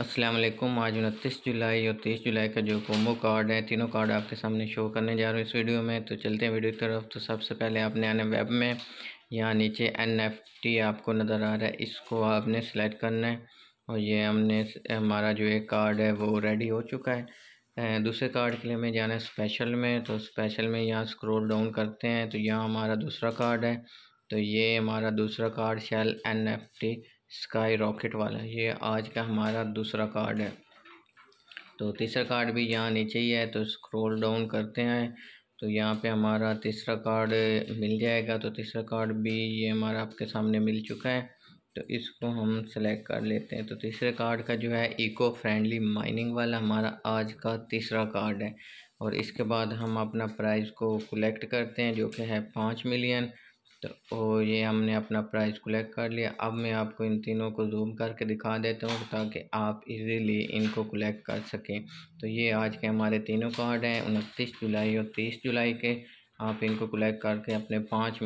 असलम आज उनतीस जुलाई और तीस जुलाई का जो कोम्बो कार्ड है तीनों कार्ड आपके सामने शो करने जा रहे हैं इस वीडियो में तो चलते हैं वीडियो की तरफ तो सबसे पहले आपने आने वेब में यहाँ नीचे एन एफ टी आपको नज़र आ रहा है इसको आपने सेलेक्ट करना है और ये हमने हमारा जो एक कार्ड है वो रेडी हो चुका है दूसरे कार्ड के लिए हमें जाना है स्पेशल में तो स्पेशल में यहाँ स्क्रोल डाउन करते हैं तो यहाँ हमारा दूसरा कार्ड है तो ये हमारा दूसरा card shall N F T sky rocket वाला ये आज का हमारा दूसरा कार्ड है तो तीसरा कार्ड भी यहाँ नीचे ही है तो स्क्रॉल डाउन करते हैं तो यहाँ पे हमारा तीसरा कार्ड मिल जाएगा तो तीसरा कार्ड भी ये हमारा आपके सामने मिल चुका है तो इसको हम सेलेक्ट कर लेते हैं तो तीसरे कार्ड का जो है इको फ्रेंडली माइनिंग वाला हमारा आज का तीसरा कार्ड है और इसके बाद हम अपना प्राइस को कलेक्ट करते हैं जो कि है पाँच मिलियन तो और ये हमने अपना प्राइस कलेक्ट कर लिया अब मैं आपको इन तीनों को जूम करके दिखा देता हूँ ताकि आप इजीली इनको कलेक्ट कर सकें तो ये आज के हमारे तीनों कार्ड हैं उनतीस जुलाई और तीस जुलाई के आप इनको कलेक्ट करके अपने पाँच